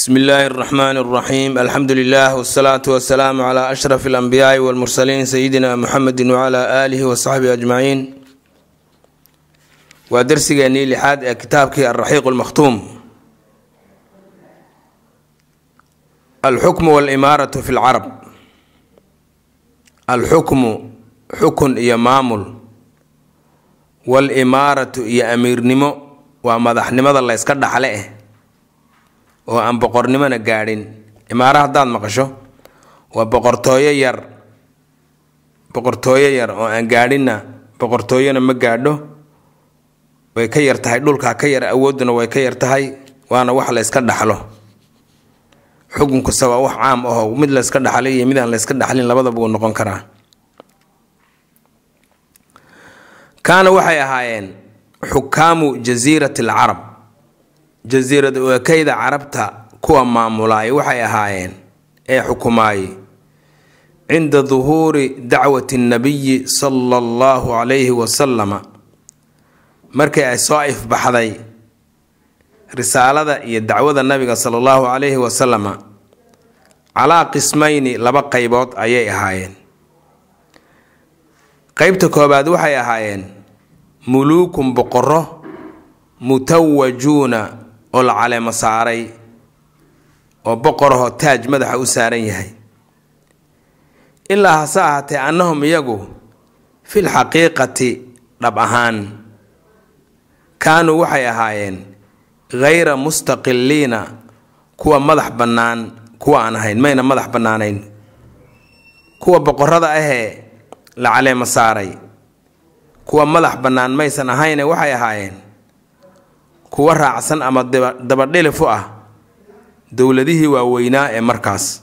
bsm illaahi araxmaan araxiim alxamdu lilah wsalaatu wasalaamu cla ashraf alambiyaai walmursaliin sayidina muxamedi wcla aalihi wasaxbihi ajmaciin waa darsigeennii lixaad ee kitaabkii alraxiiq lmakhtuum alxukmu walimaaratu fi lcarab alxukmu xukun iyo maamul walimaaratu iyo amiirnimo waa madaxnimada layska dhaxle eh oo aan boqornimona gaadhin imaaro haddaad maqasho waa boqortooyo yar boqortooyo yar oo aan gaadhinna boqortooyona ma gaadho way ka yar tahay dhulkaa ka yar awooduna way ka yar tahay waana wax layska dhaxlo xukunkasta waa wax caam aho mid layska dhaxlay iyo mid aan layska dhaxlin labadaba wuu noqon karaa kaana waxay ahaayeen xukaamu jasiirati alcarab jasiirada u ekayda carabta kuwa maamulaay waxay ahaayeen ee xukumaayey cinda duhuuri dacwati nabiyi sala allahu calayhi wasalama markii ay soo ifbaxday risaalada iyo dacwada nabiga sala allahu calayhi wasalama calaa qismayni laba qaybood ayay ahaayeen qeybta koobaad waxay ahaayeen muluukun boqoro mutawajuuna oo la caleemo saaray oo boqorahoo taaj madaxa u saaran yahay ilaa hase ahaatee annahum iyagu fi lxaqiiqati dhab ahaan kaanuu waxay ahaayeen khayra mustaqiliina kuwa madax bannaan kuwa aan ahayn mayna madax bannaanayn kuwa boqorada ahee la caleemo saaray kuwa madax bannaan maysan ahayne waxay ahaayeen kuwa raacsan ama dabadhelefu ah dowladihii waaweynaa ee markaas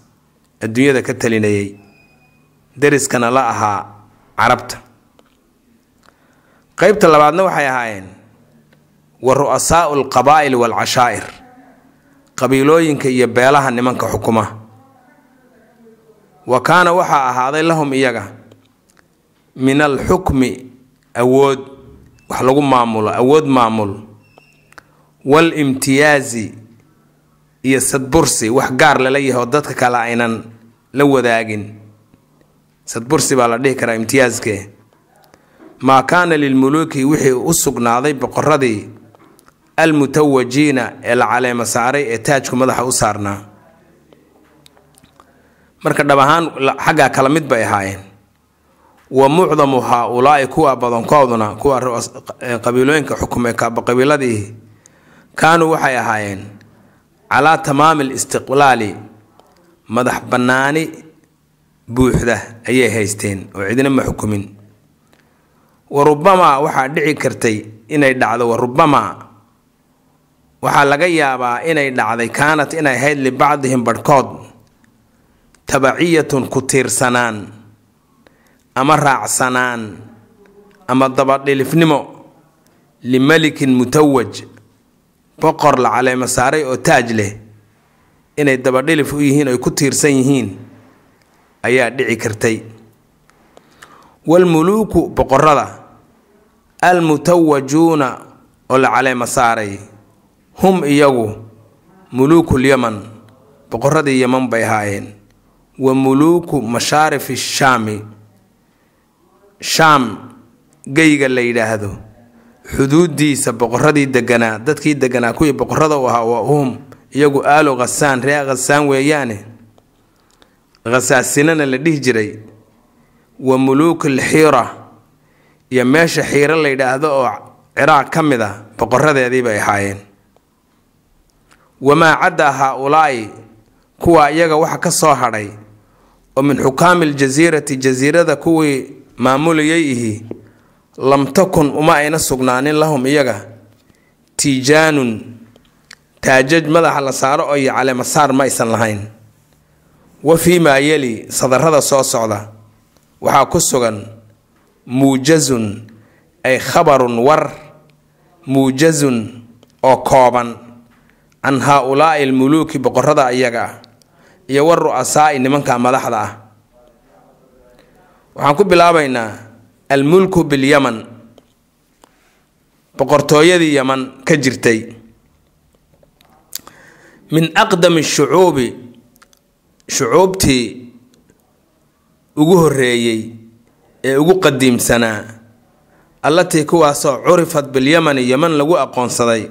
adduunyada ka talinayay deriskana la ahaa carabta qaybta labaadna waxay ahaayeen wa ru'asaa'u alqabaa'il waalcashaa'ir qabiilooyinka iyo beelaha nimanka xukuma wa kaana waxaa ahaaday lahum iyaga min alxukmi awood wax lagu maamulo awood maamul walimtiyaazi iyo sadbursi wax gaar lala yaho dadka kale aynan la wadaagin sadbursi baa la dhihi karaa imtiyaaskee maa kaana lilmuluuki wixii u sugnaaday boqoradii almutawajiina ee la caleema saaray ee taajku madaxa u saarnaa marka dhab ahaan xaggaa kala mid bay ahaayeen wa mucdamu haa-ulaa'i kuwa badankooduna kuwa qabiilooyinka xukumay kaaba qabiiladii kaanuu waxay ahaayeen calaa tamaami alistiqlaali madax bannaani buuxda ayay haysteen oo cidina ma xukumin wa rubamaa waxaa dhici kartay inay dhacdo wa rubamaa waxaa laga yaabaa inay dhacday kaanat inay ahayd libacdihim barhkood tabaciyatun ku tiirsanaan ama raacsanaan ama dabadhilifnimo limalikin mutawaj boqor la caleema saaray oo taaj leh inay dabadhilif u yihiin ay ku tiirsan yihiin ayaa dhici kartay walmuluuku boqorada almutawajuuna oo la caleema saaray hum iyagu muluukul yaman boqoradii yaman bay ahaayeen wa muluuku mashaarifi shaami shaam geyga la yidhaahdo xuduudiisa boqoradii deganaa dadkii deganaa kuwii boqorada u ahaa waa hum iyagu aalu khasaan ree khasaan weeyaane khasaasinana la dhihi jiray wa muluuki alxiira iyo meesha xiiro la yidhaahdo oo ciraaq ka mid a ah, boqoradeedii bay ahaayeen wamaa caddaa haa-ulaa'i kuwa iyaga waxa ka soo hadhay oo min xukaami aljasiirati jasiirada kuwii maamulayay ihi lam takun uma ayna sugnaanin lahum iyaga tiijaanun taajaj madaxa la saaro oo iyo caleemasaar ma aysan lahayn wa fii maa yeli sadarada soo socda waxaa ku sugan muujazun ay khabarun war muujazun oo kooban can haa-ulaa'i almuluuki boqorada iyaga ah iyo war ru'asaa'i nimanka madaxda ah waxaan ku bilaabaynaa almulku bilyaman boqortooyadii yaman ka jirtay min aqdami shucuubi shucuubtii ugu horreeyey ee ugu qadiimsanaa allatii kuwaasoo curifat bilyamani yeman lagu aqoonsaday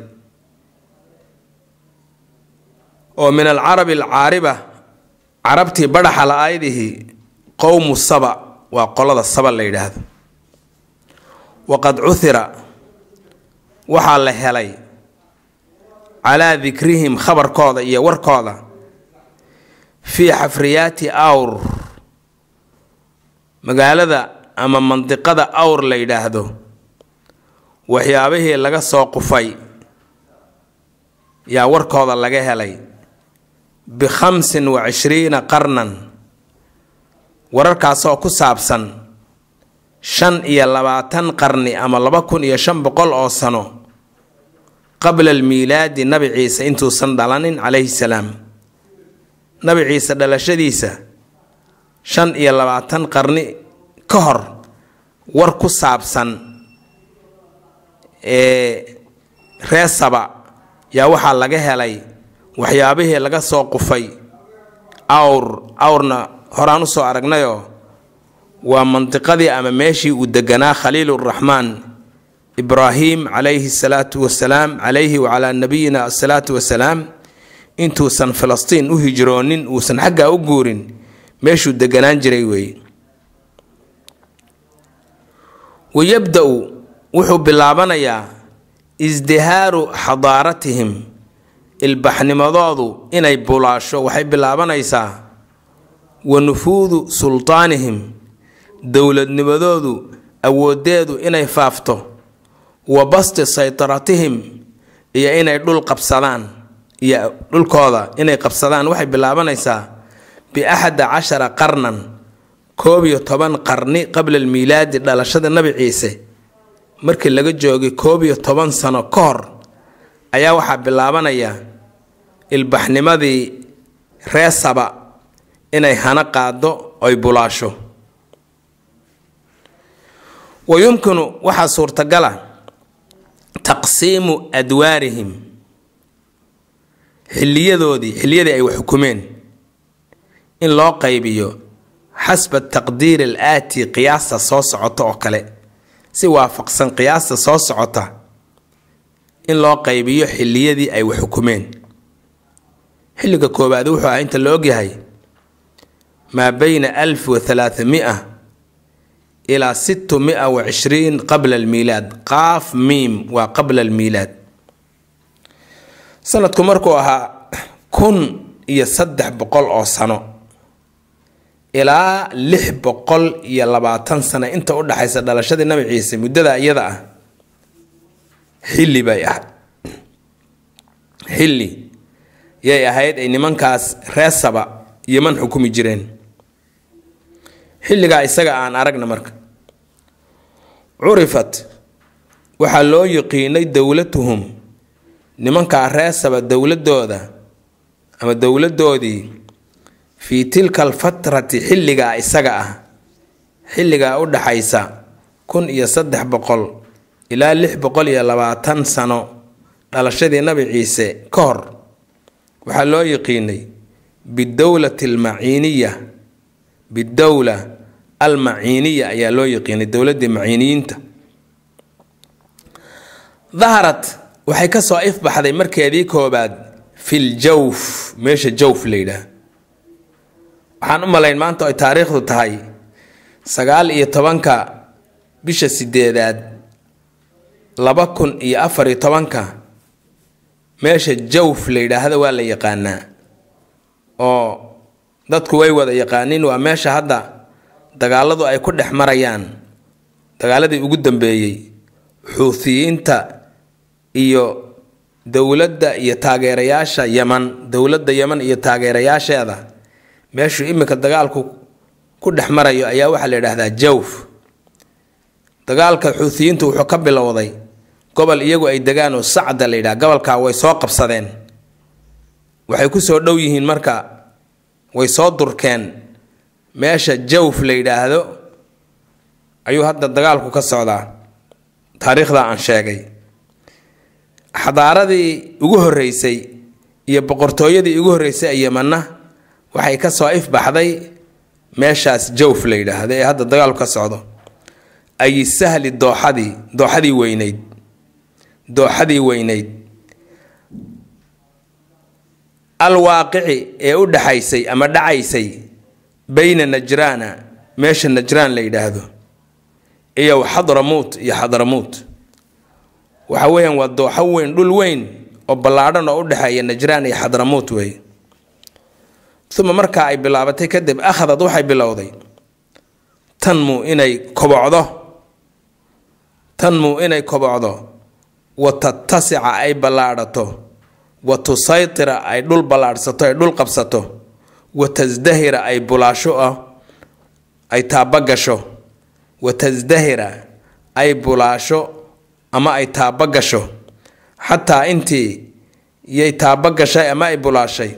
oo min alcarabi alcaariba carabtii badhaxa la-aydihii qowmu saba waa qolada saba la yidhaahdo waqad cuhira waxaa la helay calaa dikrihim khabarkooda iyo warkooda fii xafriyaati awr magaalada ama mandiqada awr la yidhaahdo waxyaabihii laga soo qufay yaa warkooda laga helay bikhamsin wa cishriina qarnan wararkaasoo ku saabsan shan iyo labaatan qarni ama laba kun iyo shan boqol oo sano qabla almiilaadi nabi ciise intuusan dhalanin calayhi salaam nabi ciise dhalashadiisa shan iyo labaatan qarni ka hor war ku saabsan ee ree saba yaa waxaa laga helay waxyaabihii laga soo qufay awr awrna horaan usoo aragnayoo waa mandiqadii ama meeshii uu deganaa khaliilu raxmaan ibraahim calayhi asalaatu wasalaam calayhi wacalaa nabiyina asalaatu wasalaam intuusan falastiin u hijroonin uusan xaggaa u guurin meeshuu deganaan jiray weeye wayabda-u wuxuu bilaabanayaa isdihaaru xadaaratihim ilbaxnimadoodu inay bulaasho waxay bilaabanaysaa wa nufuudu sultaanihim dowladnimadoodu awoodeedu inay faafto wa basti saytaratihim iyo inay dhul qabsadaan iyo dhulkooda inay qabsadaan waxay bilaabanaysaa biaxada cashara qarnan koob iyo toban qarni qabla almiilaadi dhalashada nabi ciise markii laga joogay koob iyo toban sano ka hor ayaa waxaa bilaabanaya ilbaxnimadii reesaba inay hana qaado oy bulaasho wayumkinu waxaa suurtagala taqsiimu adwaarihim xiliyadoodii xiliyadii ay waxxukumeen in loo qaybiyo xasba taqdiir alaati qiyaasta soo socota oo kale si waafaqsan qiyaasta soo socota in loo qaybiyo xilliyadii ay waxxukumeen xilliga koowaad wuxuu ah inta la ogyahay maa bayna alf wa alaaamia ilaa sito mia wa cishriin qabla almiilaad qaaf miim waa qabla almiilaad sanadku markuu ahaa kun iyo saddex boqol oo sano ilaa lix boqol iyo labaatan sano inta u dhaxaysa dhalashadii nabi ciise muddada iyada ah xilli bay ahayd xilli yay ahayd ay nimankaas reesaba yeman xukumi jireen xilligaa isaga aan aragna marka curifat waxaa loo yiqiinay dowlatuhum nimankaa reesaba dowladooda ama dowladoodii fii tilka alfatrati xilligaa isaga ah xilligaa u dhaxaysa kun iyo saddex boqol ilaa lix boqol iyo labaatan sano dhalashadii nabi ciise ka hor waxaa loo yiqiinay bidowlati almaciiniya bidowla almaciiniya ayaa loo yaqiinay dowladii maciiniyiinta daharad waxay kasoo ifbaxday markeedii koobaad filjawf meesha jawf la yidhaah waxaan u malayn maanta ay taariikhdu tahay sagaal iyo tobanka bisha sideedaad laba kun iyo afar iyo tobanka meesha jawf la yidhaahda waa la yaqaanaa oo dadku way wada yaqaaniin waa meesha hadda dagaaladu ay ku dhex marayaan dagaaladii ugu dambeeyey xuuthiyiinta iyo dowladda iyo taageerayaasha yeman dowladda yeman iyo taageerayaasheeda meeshuu iminka dagaalku ku dhex marayo ayaa waxaa la yidhaahdaa jawf dagaalka xuutiyiintu wuxuu ka bilowday gobol iyagu ay degaan oo sacda la yidhaha gobolkaa way soo qabsadeen waxay ku soo dhow yihiin marka way soo durkeen meesha jawf la yidhaahdo ayuu hadda dagaalku ka socdaa taariikhda aan sheegay xadaaradii ugu horreysay iyo boqortooyadii ugu horreysay ee yemanna waxay ka soo ifbaxday meeshaas jawf la yidhaahdo ee hadda dagaalku ka socdo ayi sahli dooxadii dooxadii weyneyd dooxadii weyneyd al waaqici ee u dhaxaysay ama dhacaysay bayna najraana meesha najraan la yidhaahdo iyo xadramuut iyo xadramuut waxa weeyaan waa dooxo weyn dhul weyn oo ballaadhan oo u dhexeeya najraan iyo xadramuut wey uma markaa ay bilaabatay kadib akhadad waxay bilowday tanmu inay kobocdo tanmu inay kobocdo watatasica ay ballaadhato watusaytira ay dhul ballaadhsato ay dhul qabsato watasdahira ay bulaasho ah ay taabagasho watasdahira ay bulaasho ama ay taabagasho xataa intii yay taabagashay ama ay bulaashay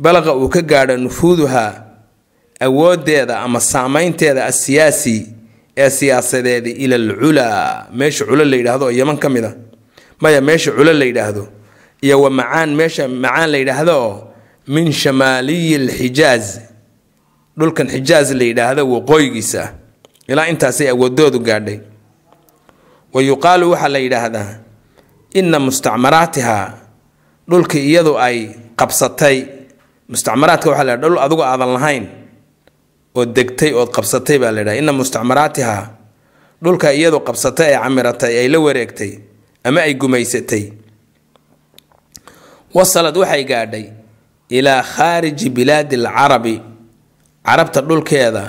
balaqa uu ka gaadho nufuuduhaa awooddeeda ama saameynteeda asiyaasi ee siyaasadeedi ila culaa meesha culo la yidhaahdo oo yeman ka mid a ah. maya meesha culo la yidhaahdo iyo wa macaan meesha macaan la yidhaahdo oo min shamaaliyi alxijaaz dhulkan xijaaz la yidhaahdo waqooyigiisa ilaa intaasay awoodoodu gaadhay wa yuqaalu waxaa la yidhaahdaa ina mustacmaraatihaa dhulkii iyadu ay qabsatay mustacmaraadka waxa la dhul adigu aadan lahayn oo degtay ood qabsatay baa la ydhaha inna mustacmaraatihaa dhulka iyadu qabsatay ay camiratay ay la wareegtay ama ay gumaysatay wasalad waxay gaadhay ilaa khaariji bilaadi alcarabi carabta dhulkeeda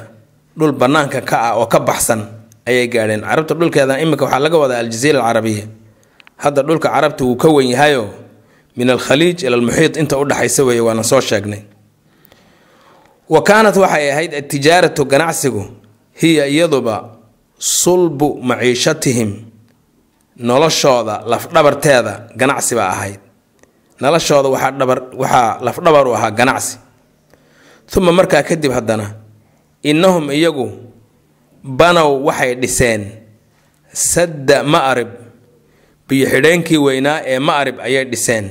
dhul banaanka ka ah oo ka baxsan ayay gaadheen carabta dhulkeeda iminka waxaa laga wadaa aljaziira alcarabiya hadda dhulka carabta wuu ka wen yahayo min alkhaliij ila almuxiid inta udhaxaysa weeye waana soo sheegnay wa kaanat waxay ahayd atijaaratu ganacsigu hiya iyaduba sulbu maciishatihim noloshooda lafdhabarteeda ganacsi baa ahayd noloshooda waxaa laf dhabar u ahaa ganacsi uma markaa kadib haddana innahum iyagu banow waxay dhiseen sadda ma'rib biyo-xidheenkii weynaa ee ma'rib ayay dhiseen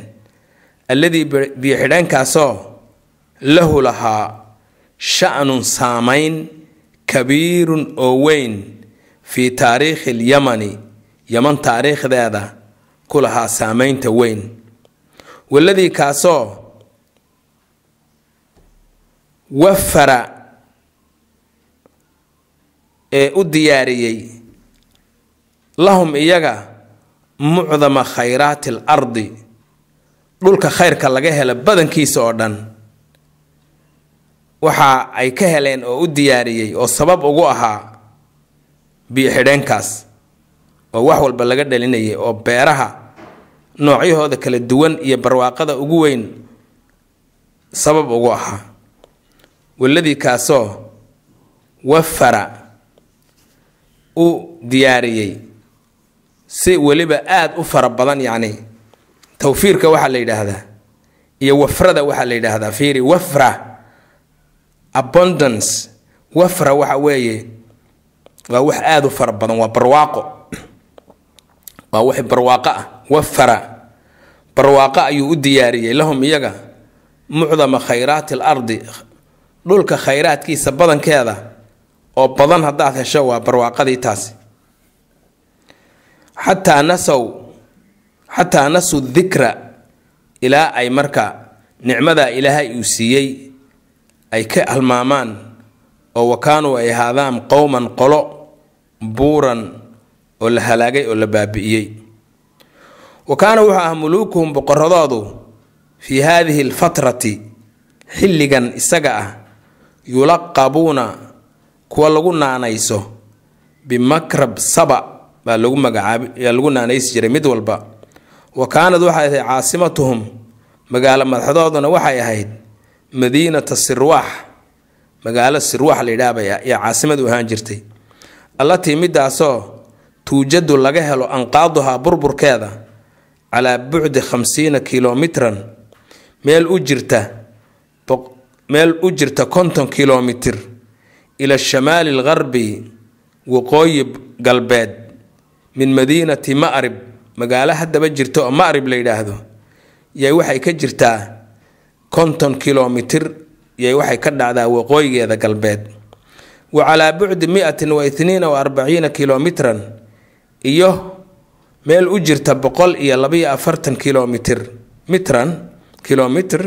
alladii biyoxidheenkaasoo lahu lahaa sha'nun saamayn kabiirun oo weyn fii taariikhi alyamani yaman taariikhdeeda ku lahaa saamaynta weyn waladii kaasoo wafara ee u diyaariyey lahum iyaga mucdama khayraati al ardi dhulka khayrka laga hela badankiisa oo dhan waxa ay ka heleen oo u diyaariyey oo sabab ugu ahaa biyoxidheenkaas oo wax walba laga dhalinayay oo beeraha noocyahooda kala duwan iyo barwaaqada ugu weyn sabab ugu ahaa walladii kaasoo wafara u diyaariyey si weliba aada u fara badan yacni towfiirka waxaa la yidhaahdaa iyo wafrada waxaa la yidhaahdaa fiiri wafra abundance wafra waxa weeye waa wax aada u fara badan waa barwaaqo waa wax barwaaqo ah wafara barwaaqo ayuu u diyaariyey lahum iyaga mucdama khayraati al ardi dhulka khayraadkiisa badankeeda oo badan haddaad hesho waa barwaaqadii taasi xataa nasow xataa nasuu dikra ilaa ay marka nicmadaa ilaahay uu siiyey ay ka halmaamaan oo wakaanuu ay ahaadaan qowman qolo buuran oo la halaagay oo la baabi'iyey wa kaana wuxuu ah muluukuhum boqoradoodu fii haadihi alfatrati xilligan isaga ah yulaqabuuna kuwa lagu naanayso bimakrab saba baa lagu magacaabiyaa lagu naanaysi jiray mid walba wa kaanad waxay ahayd caasimatuhum magaalo madaxdooduna waxay ahayd madiinata sirwaax magaalo sirwaax la yidhaahbay ayaa caasimadu ahaan jirtay allatii midaasoo tuujadu laga helo anqaaduhaa burburkeeda calaa bucdi khamsiina kilomitran meel u jirta meel u jirta konton kilomitir ila shamaali algarbi waqooyi galbeed min madiinati ma'rib magaalo haddaba jirta oo ma'rib la yidhaahdo yay waxay ka jirtaa konton kilomitir yay waxay ka dhacdaa waqooyigeeda galbeed wa calaa bucdi miatin wa ithniina wa arbaciina kilomitran iyo meel u jirta boqol iyo labayo afartan kilomitr mitran kilomitr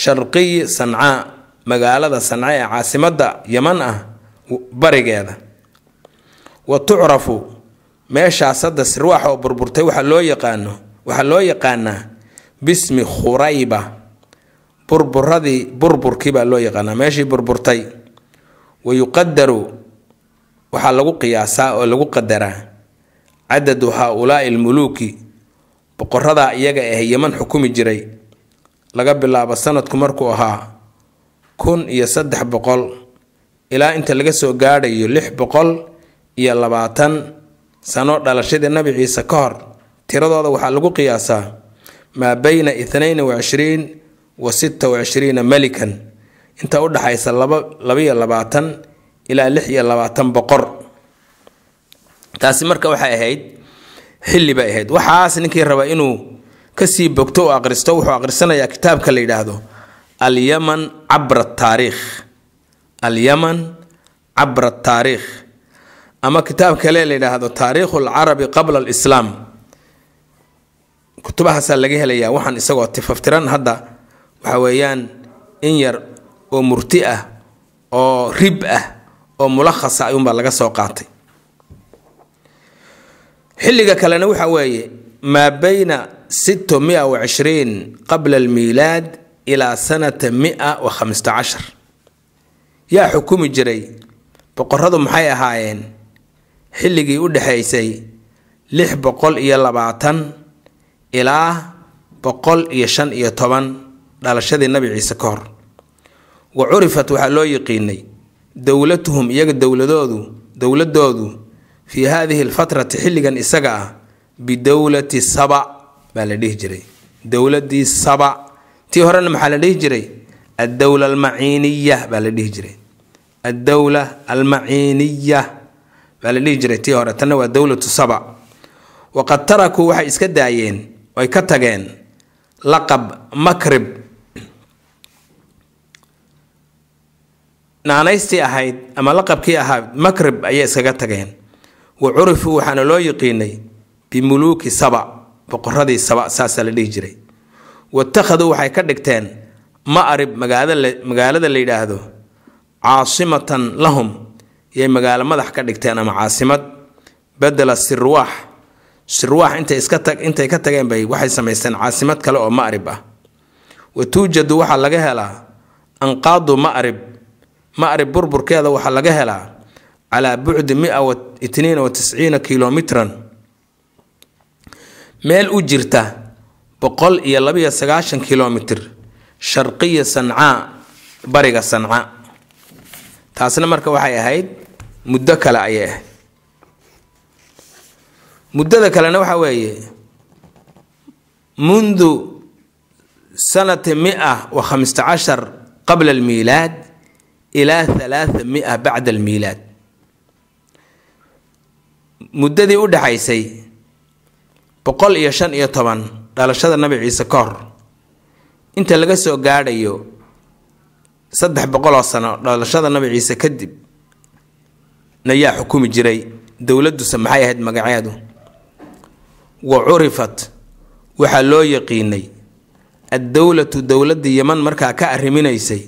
sharqiyi sancaa magaalada sanca ee caasimada yaman ah barigeeda wa tucrafu meeshaas hadda sirwaax oo burburtay waxaa loo yaqaano waxaa loo yaqaanaa bismi khurayba burburadii burburkii baa loo yaqaanaa meeshii burburtay wa yuqadaru waxaa lagu qiyaasaa oo lagu qadaraa cadadu haa haaulaai almuluuki boqoradaa iyaga ah yeman xukumi jiray laga bilaabo sanadku markuu ahaa kun iyo saddex boqol ilaa inta laga soo gaadhayo lix boqol iyo labaatan sano dhalashadii nabi ciise ka hor tiradooda waxaa lagu qiyaasaa maa beyna itnayn wacishriin wa sitta wacishriina malikan inta u dhaxaysa laba labayo labaatan ilaa lix iyo labaatan boqor taasi marka waxay ahayd xilli bay ahayd waxaas ninkii raba inuu kasii bogto u aqristo wuxuu aqrisanayaa kitaabka la yidhaahdo alyaman cabra taariikh alyaman cabra taariikh ama kitaab kale la yidhaahdo taariikhu alcarabi qabla alislaam kutubahaasaa laga helayaa waxaan isagoo tifaftiran hadda waxa weeyaan in yar oo murti ah oo rib ah oo mulakhasa ah, ayuunbaa laga soo qaatay xilliga kalena waxa weeye maa bayna sito mia wa cishriin qabla almiilaad ilaa sanata mia wa khamista cashar yaa xukumi jiray boqoradu maxay ahaayeen xilligii u dhexaysay lix boqol iyo labaatan ilaa boqol iyo shan iyo toban dhalashadii nabi ciise ka hor wa curifat waxaa loo yiqiinay dowlatuhum iyaga dowladoodu dowladoodu fii hadihi alfatrati xilligan isaga ah bidowlati saba baa la dhihi jiray dowladii saba tii horena maxaa la dhihi jiray addowla almaciiniya baa la dhihi jiray addowla almaciiniya baa la dhihi jiray tii hore tanna waa dowlatu saba waqad tarakuu waxay iska daayeen oay ka tageen laqab makrib naanaystii ahayd ama laqabkii ahaa makrib ayay iskaga tageen wa curifuu waxaana loo yiqiinay bimuluuki saba boqoradii saba saasaa la dhihi jiray waittakhaduu waxay ka dhigteen ma'rib magaalada la yidhaahdo caasimatan lahum yay magaalo madax ka dhigteen ama caasimad bedela sirwaax sirwaax intay iska tag intay ka tageen bay waxay samaysteen caasimad kale oo ma'rib ah wa tuujadu waxaa laga helaa anqaadu ma'rib ma'rib burburkeeda waxaa laga helaa calaa bucdi mia wa itniin wa kilomitran meel u jirta boqol iyo labayo sagaashan kilomitr sharqiya sancaa bariga sanca taasna marka waxay ahayd muddo kale ayay ahayd muddada kalena waxa weeye mundu sanati mia wa khamsta cashar qabla almiilaad ilaa halaaa mia bacda almiilaad muddadii u dhaxaysay boqol iyo shan iyo toban dhalashada nabi ciise ka hor inta laga soo gaadhayo saddex boqoloo sano dhalashada nabi ciise kadib nayaa xukumi jiray dowladduse maxay ahayd magaceedu wa curifat waxaa loo yaqiinay addowlatu dowladda yeman markaa ka arriminaysay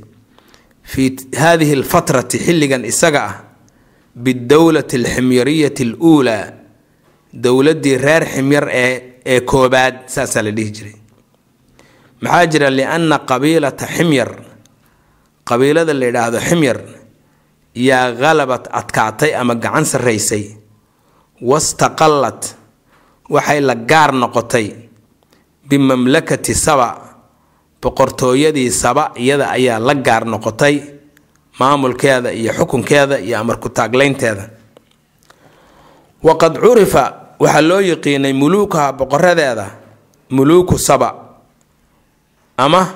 fii haadihi alfatrati xilligan isaga ah bidowlati alximyariyati aluulaa dowladdii reer ximyar ee ee koobaad saasaa la dhihi jiray maxaa jira lianna qabiilata ximyar qabiilada la yidhaahdo ximyar yaa khalabad adkaatay ama gacan sarraysay wastaqallad waxay la gaar noqotay bimamlakati saba boqortooyadii saba iyada ayaa la gaar noqotay maamulkeeda iyo xukunkeeda iyo amarku ku-taaglaynteeda waqad curifa waxaa loo yaqiinay muluukaha boqoradeeda muluuku saba ama wa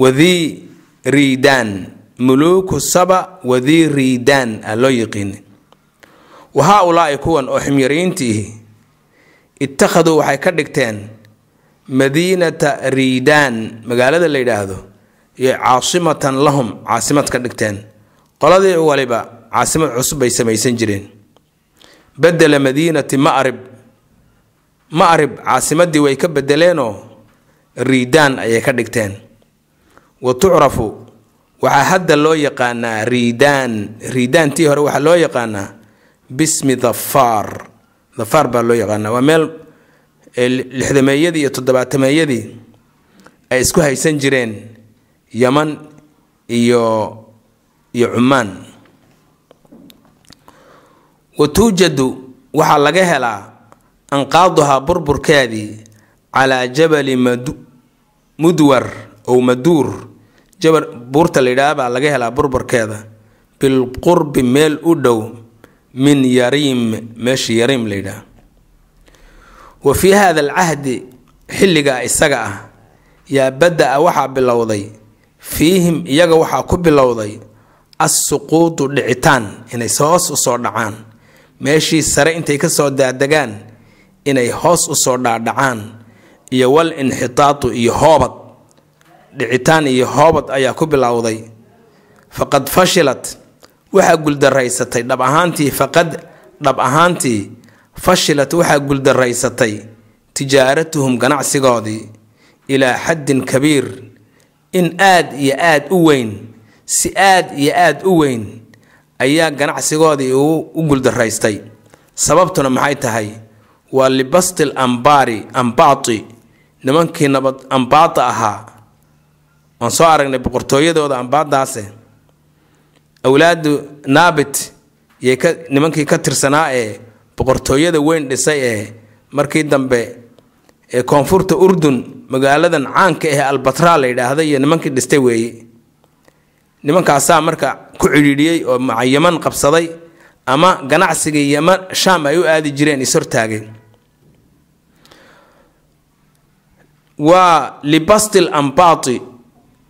wathi riidaan muluuku saba wathi riidaan aa loo yaqiinay wa haa ulaa'i kuwan oo ximyariintiihi ittakhaduu waxay ka dhigteen madiinata riidaan magaalada la yidhaahdo yay caasimatan lahum caasimad ka dhigteen qoladii waliba caasimad cusub bay samaysan jireen bedela madiinati marib marib caasimadii way ka bedeleenoo riidaan ayay ka dhigteen wa tucrafu waxaa hadda loo yaqaanaa riidaan riidaantii hore waxaa loo yaqaanaa bismi dhafaar dhafaar baa loo yaqaanaa waa meel eh, lixdameeyadii iyo toddobaatameeyadii ay isku haysan jireen yaman iyo iyo cumaan wa tuujadu waxaa laga helaa anqaaduhaa burburkeedii calaa jabali mudwar ow maduur jabal buurta layidhaah baa laga helaa burburkeeda bilqurbi meel u dhow min yariim meesha yariim layidhaah wa fii hada alcahdi xilligaa isaga ah yaa bada-a ah waxaa bilowday fiihim iyaga waxaa ku bilowday assuquudu dhicitaan inay hoos usoo dhacaan meeshii sare intay kasoo daadegaan inay hoos usoo dhaadhacaan iyo wal inxitaatu iyo hoobad dhicitaan iyo hoobad ayaa ku bilowday faqad fashilat waxaa guldaraysatay dhab ahaantii faqad dhab ahaantii fashilat waxaa guldaraysatay tijaaratuhum ganacsigoodii ilaa xaddin kabiir in aad iyo aad u weyn si aad iyo aad u weyn ayaa ganacsigoodii uu u guldaraystay sababtuna maxay tahay waa libastil ambaari ambaati nimankii nabad ambaata ahaa waan soo aragnay boqortooyadooda ambaadaase awlaadu naabit yay ka nimankii ka tirsanaa ee boqortooyada weyn dhisay ee markii dambe ee koonfurta urdun magaaladan caanka ah albatraa la yidhaahda iyo nimankii dhistay weeye nimankaasaa marka ku cidhiidhiyey oo yaman qabsaday ama ganacsigii yaman shaam ay u aadi jireen is hortaageen waa libastil ambaati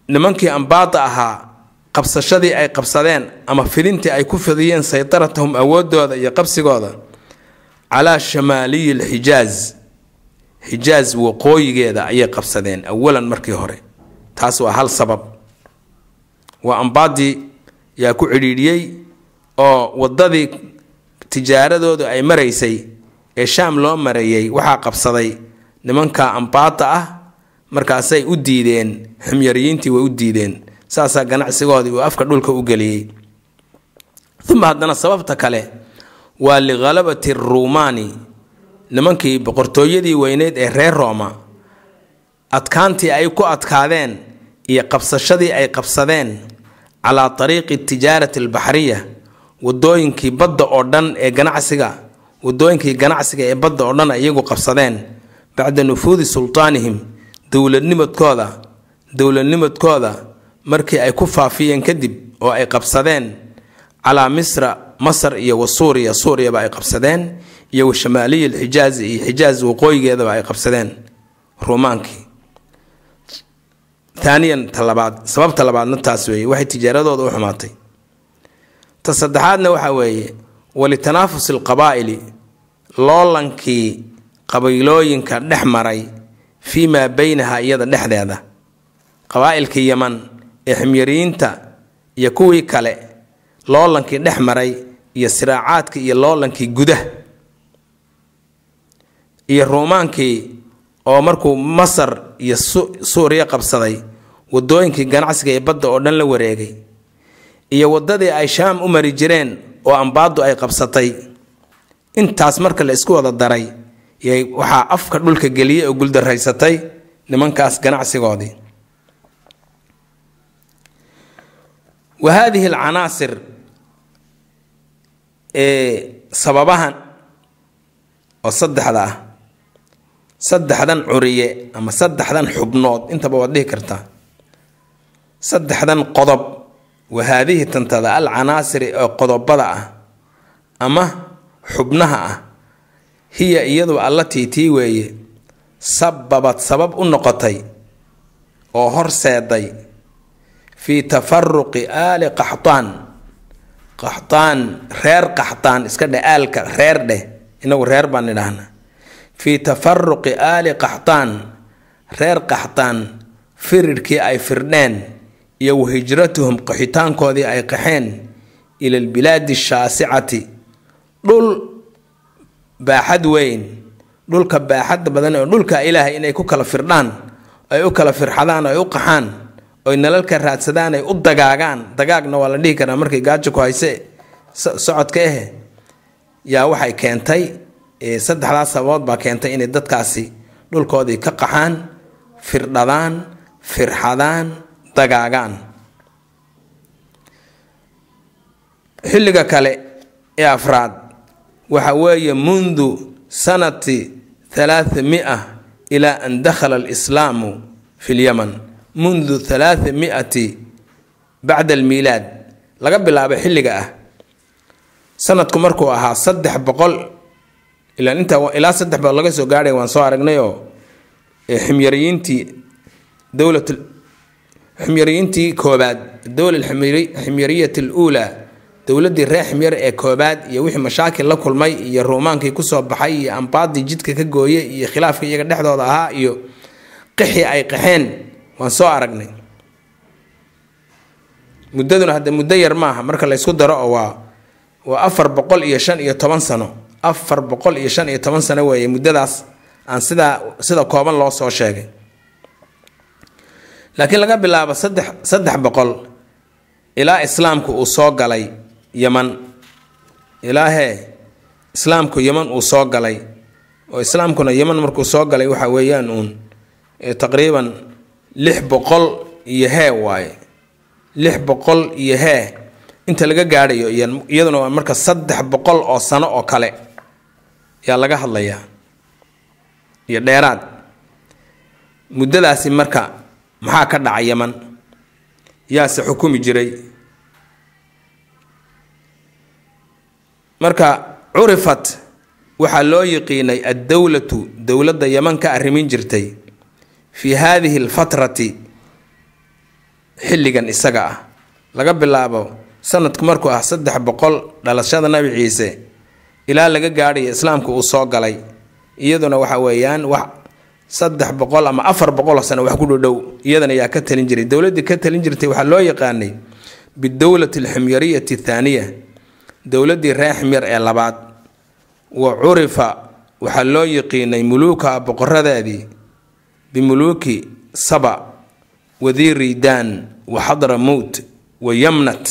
nimankii ambaati ahaa qabsashadii ay qabsadeen ama fidintii ay ku fidiyeen saytaratahum awoodooda iyo qabsigooda calaa shamaaliyi alxijaaz xijaas waqooyigeeda ayay qabsadeen awalan markii hore taas waa hal sabab waa ambaadii yaa ku cidhiidhiyey oo wadadii tijaaradoodu ay maraysay ee shaam loo mareeyey waxaa qabsaday nimanka ambaada ah markaasay u diideen xumyariyiintii way u diideen saasaa ganacsigoodii uu afka dhulka u geliyey uma haddana sababta kale waa likhalabati ruumaani nimankii boqortooyadii weyneyd ee reer rooma adkaantii ay ku adkaadeen iyo qabsashadii ay qabsadeen calaa tariiqi tijaarati albaxriya wadooyinkii badda oo dhan ee ganacsiga wadooyinkii ganacsiga ee badda oo dhan iyagu qabsadeen bacda nufuudi sultaanihim dowladnimadkooda dowladnimadkooda markii ay ku faafiyeen kadib oo ay qabsadeen calaa misra masar iyo wa suuriya suuriyaba ay qabsadeen iyo washamaaliya alxijaazi iyo xijaaz waqooyigeedaba ay qabsadeen ruumaankii taaniyan ta sababta labaadna taas weeye waxay tijaaradooda u xumaatay ta saddexaadna waxaa weeye walitanaafusi alqabaa'ili loolankii qabiilooyinka dhex maray fii maa beynaha iyada dhexdeeda qabaa'ilkii yaman ee ximyariinta iyo kuwii kale loolankii dhex maray iyo siraacaadkii iyo loolankii gudah iyo ruumaankii oo markuu masar iyo suuriya qabsaday wadooyinkii ganacsiga ee badda oo dhan la wareegay iyo waddadii ay shaam u mari jireen oo ambaaddu ay qabsatay intaas marka la isku wada daray waxaa afka dhulka geliyay oo guldaraysatay nimankaas ganacsigoodii wa haadihi alcanaasir ee sababahan oo saddexda ah saddexdan curiye ama saddexdan xubnood intaba waad dhihi kartaa saddexdan qodob wa haadihi tantada al canaasiri oo qodobada ah ama xubnaha ah hiya iyadu alla tiitii weeye sababad sabab u noqotay oo horseeday fii tafaruqi aali qaxtaan qaxtaan reer qaxtaan iska dheh aalka reer dheh inagu reer baan idhaahnaa fii tafaruqi aali qaxtaan reer qaxtaan firirkii ay firdheen iyo wahijratuhum hijratuhum qaxitaankoodii ay qaxeen ila albilaadi ashaasicati dhul baaxad weyn dhulka baaxadda badan oo dhulka ilaahay inay ku kala firdhaan ay u kala firxadaan ay u qaxaan oy nalalka raadsadaan ay u dagaagaan dagaagna waa la dhihi karaa markii gaajo ku hayse socodka eh yaa waxay keentay saddexdaas sababood baa keentay inay dadkaasi dhulkoodii ka qaxaan firdhadaan firxadaan dagaagaan xilliga kale ee afraad waxa weeye mundu sanati thalaatha mia ilaa an dakhala alislaamu fi lyaman mundu thalaatha miati bacda almiilaad laga bilaabo xilliga ah sanadku markuu ahaa saddex boqol ilaa intaa ilaa saddex baa laga soo gaaray waan soo aragnayoo eh, ximyariyiintii dowlat ximyariyiintii koobaad dowla ximyariyat aluulaa dowladii reer ximyar ee koobaad iyo wixii mashaakil la kulmay iyo ruumaankii kusoo baxay iyo ambaadii jidka ka gooye iyo khilaafka iyaga dhexdooda ahaa iyo qixii ay qaxeen waan soo aragnay muddaduna hadde muddo yar maaha marka laysku daro oo waa waa afar boqol iyo shan iyo toban sano afar boqol iyo shan iyo toban sano weeye muddadaas aan sidaa sida kooban loo soo sheegay laakiin laga bilaabo saddex saddex boqol ilaa islaamku uu soo galay yeman ilaahee islaamku yeman uu soo galay oo islaamkuna yeman markuu soo galay waxa weeyaan uun taqriiban lix boqol iyo hee waaye lix boqol iyo hee inta laga gaadhayo iyaduna waa marka saddex boqol oo sano oo kale yaa laga hadlayaa iyo dheeraad muddadaasi marka maxaa ka dhacay yeman yaase xukumi jiray marka curifat waxaa loo yiqiinay addowlatu dowladda yeman ka arrimin jirtay fii haadihi alfatrati xilligan isaga ah laga bilaabo sanadku markuu ah saddex boqol dhalashada nabi ciise ilaa laga gaadhayo islaamka uu soo galay iyaduna waxa weeyaan wax saddex boqol ama afar boqol sano wax ku dhodhow iyadana ayaa ka talin jiray dowladii ka talin jirtay waxaa loo yaqaanay bidowlati alximyariyati thaaniya dowladdii ree ximyar ee labaad wa curifa waxaa loo yaqiinay muluuka boqoradeedii bimuluuki saba wadiiridan wa xadra mowt wa yamnat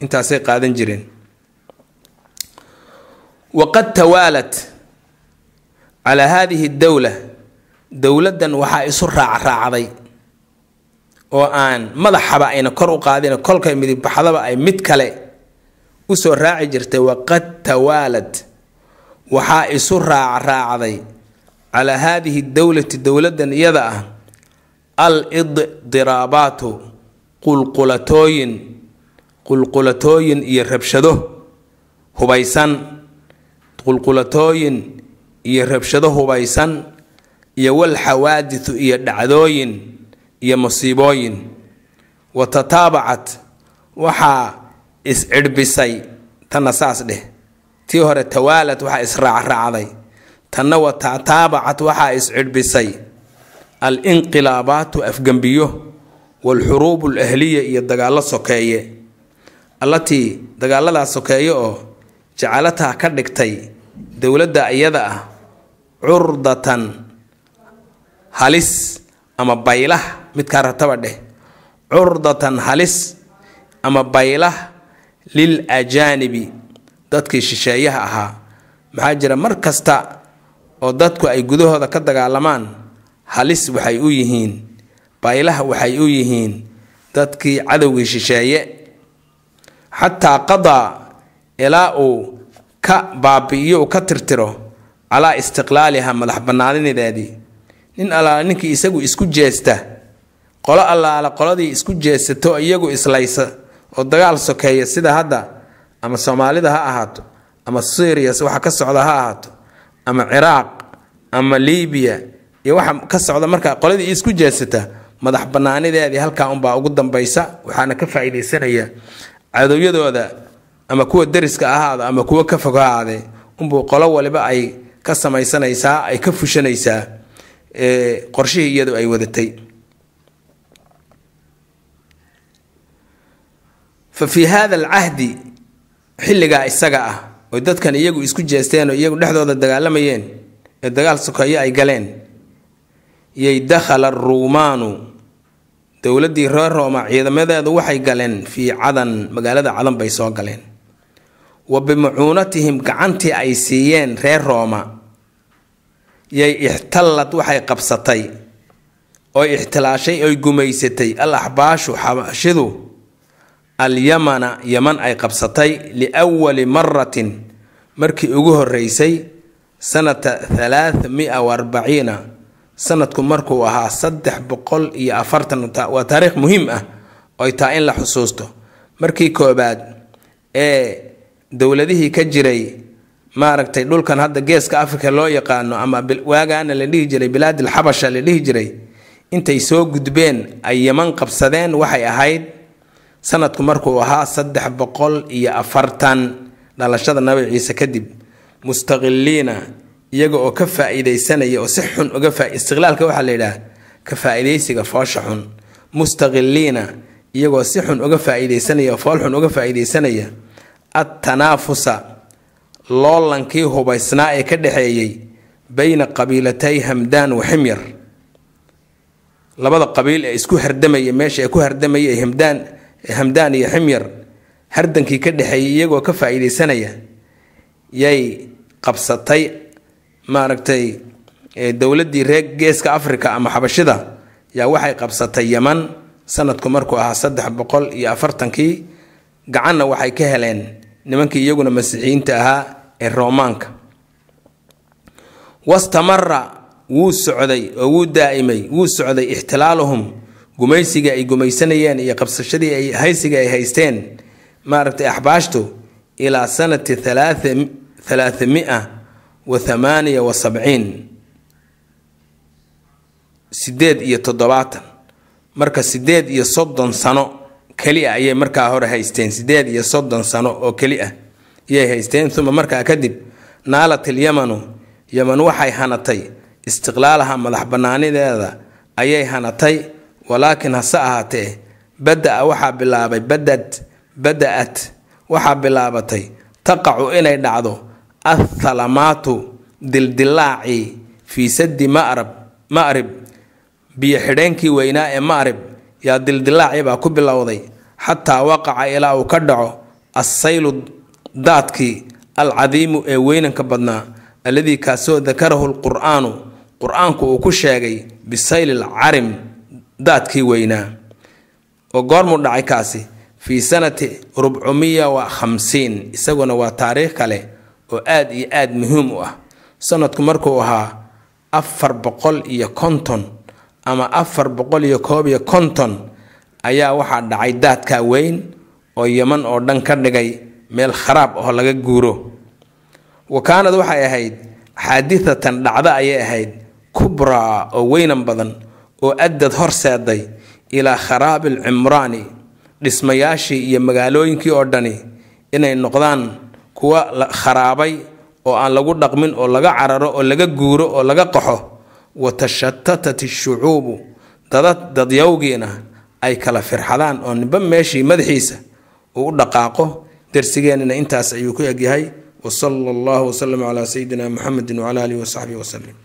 intaasay qaadan jireen waqad tawaalat calaa haadihi dowla dowladdan waxaa isu raac raacday oo aan madaxaba ayna kor u qaadin kolkay midibbaxdaba ay mid kale usoo raaci jirtay waqad tawaalad waxaa isu raac raacday calaa haadihi dowlati dowladdan iyada ah al idiraabaatu qulqulatooyin qulqulatooyin iyo rabshado hubaysan qulqulatooyin iyo rabshado hubaysan iyo walxawaaditu iyo dhacdooyin iyo masiibooyin wa tataabacat waxaa iscirbisay tanna saas dheh tii hore tawaalad waxaa israacraacday tanna wa tataabacat waxaa iscirbisay al inqilaabaatu afgembiyo waalxuruubu alahliya iyo dagaallo sokeeye allatii dagaalladaas sokeeye oo jacalataa ka dhigtay dowladda iyada ah curdatan halis ama baylah midkaa rataba dheh curdatan halis ama baylah lil ajaanibi dadkii shisheeyaha ahaa maxaa jira mar kasta oo dadku ay gudahooda ka dagaalamaan halis waxay u yihiin baylah waxay u yihiin dadkii cadowgii shisheeye xataa qadaa ilaa uu ka baabi'iyo uu ka tirtiro calaa istiqlaaliha madax banaaninedeedii nin allaala ninkii isagu isku jeesta qolo allaala qoladii isku jeesato iyagu islaysa oo dagaal sokeeya sida hadda ama soomaalida ha ahaato ama syriya waxa ka socda ha ahaato ama ciraaq ama libiya iyo waxa ka socda marka qoladii isku jeesata madax banaanideedii halkaa unbaa ugu dambaysa waxaana ka faa'iidaysanaya cadowyadooda ama kuwa dariska ahaada ama kuwa ka fog ahaadee unbuu qolo waliba ay ka samaysanaysaa ay ka fushanaysaa qorshihii iyadu ay wadatay fa fii hada alcahdi xilligaa isaga ah oo dadkan iyagu isku jeesteen oo iyagu dhexdooda dagaalamayeen ee dagaal sokeeyo ay galeen yay dakhala ruumaanu dowladdii reer rooma ciidamadeedu waxay galeen fii cadan magaalada cadan bay soo galeen wa bimucuunatihim gacantii ay siiyeen reer rooma yay ixtallad waxay qabsatay oy ixtilaashay oy gumaysatay al axbaashu xabashidu alyamana yaman ay qabsatay liwali maratin markii ugu horreysay sanata thalaatha mia wa arbaciina sanadku markuu ahaa saddex boqol iyo afartan waa taariikh muhiim ah oy taa in la xusuusto markii koobaad ee dowladihii ka jiray maaragtay dhulkan hadda geeska africa loo yaqaano ama waagaana la dhihi jiray bilaadil xabasha la dhihi jiray intay soo gudbeen ay yaman qabsadeen waxay ahayd sanadku markuu ahaa saddex boqol iyo afartan dhalashada nabi ciise kadib mustaqiliina iyaga oo ka faa-iideysanaya oo si xun uga istiqlaalka waxaa la yidhaah ka faa foosha xun mustaqiliina iyagoo si xun uga faa oo fool xun uga faa atanaafusa loolankii hubaysnaa ee ka dhexeeyey bayna qabiilatay hamdaan wa ximyar labada qabiil ee isku hardamaya meesha ee ku hardamayay hamdaan hamdaan iyo ximyar hardankii ka dhexeeyay iyagoo ka faaiideysanaya yay qabsatay maaragtay dowladdii reer geeska africa ama xabashida yaa waxay qabsatay yeman sanadku markuu ahaa saddex boqol iyo afartankii gacanna waxay ka heleen nimankii iyaguna masiixiyiinta ahaa ee romaanka wastamara wuu socday oo wuu daaimay wuu socday ixtilaaluhum gumaysiga ay gumaysanayeen iyo qabsashadii ay haysiga ay haysteen maaragtay axbaashtu ilaa sanati alaaamia wa thamaaniya wa sabciin sideed iyo toddobaatan marka sideed iyo soddon sano keliya ayay markaa hore haysteen sideed iyo soddon sano oo keli ah ayay haysteen uma markaa kadib naalat ilyamanu yeman waxay hanatay istiqlaalaha madax banaanideeda ayay hanatay walaakin hase ahaatee badda-a waxaa bilaabay badad bada-at waxaa bilaabatay taqacu inay dhacdo athalamaatu dildilaacii fii sadi marab marib biyo xidheenkii weynaa ee marib yaa dildilaacii baa ku bilowday xataa waqaca ilaa uu ka dhaco assaylu daadkii alcadiimu ee weynanka badnaa alladii kaasoo dakarahu lqur'aanu qur-aanku uu ku sheegay bisaylil carim daadkii weynaa oo goormuu dhacay kaasi fii sanati rubcumiya wa khamsiin isaguna waa taariikh kale oo aada iyo aada muhiim u ah sanadku markuu ahaa afar boqol iyo konton ama afar boqol iyo koob iyo konton ayaa waxaa dhacay daadka weyn oo yeman oo dhan ka dhigay meel kharaab oo laga guuro wa kaanad waxay ahayd xaadithatan dhacdo ayay ahayd kubraa oo weynan badan oo addad horseeday ilaa kharaabi alcimraani dhismayaashii iyo magaalooyinkii oo dhani inay noqdaan kuwa kharaabay oo aan lagu dhaqmin oo laga cararo oo laga guuro oo laga qaxo watashatatat ishucuubu dadad dadyawgiina ay kala firxadaan oo ninba meeshii madaxiisa uu u dhaqaaqo darsigeenana intaas ayuu ku egyahay wa wasala allahu wasalam calaa sayidina muxamedin wacala alihi wasaxbihi wasalim